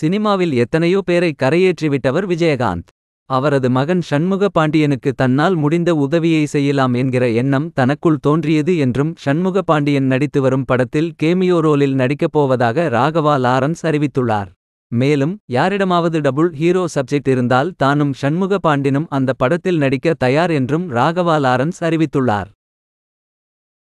சினிமாவில் எத்தனையோ பேரை கரையேற்றிவிட்டவர் விஜயகாந்த் அவரது மகன் ஷண்முக பாண்டியனுக்கு தன்னால் முடிந்த உதவியை செய்யலாம் என்கிற எண்ணம் தனக்குள் தோன்றியது என்றும் ஷண்முக பாண்டியன் நடித்து வரும் படத்தில் கேமியோ ரோலில் நடிக்கப் போவதாக ராகவா லாரன்ஸ் அறிவித்துள்ளார் மேலும் யாரிடமாவது டபுள் ஹீரோ சப்ஜெக்ட் இருந்தால் தானும் ஷண்முக பாண்டினும் அந்த படத்தில் நடிக்க தயார் என்றும் ராகவா லாரன்ஸ் அறிவித்துள்ளார்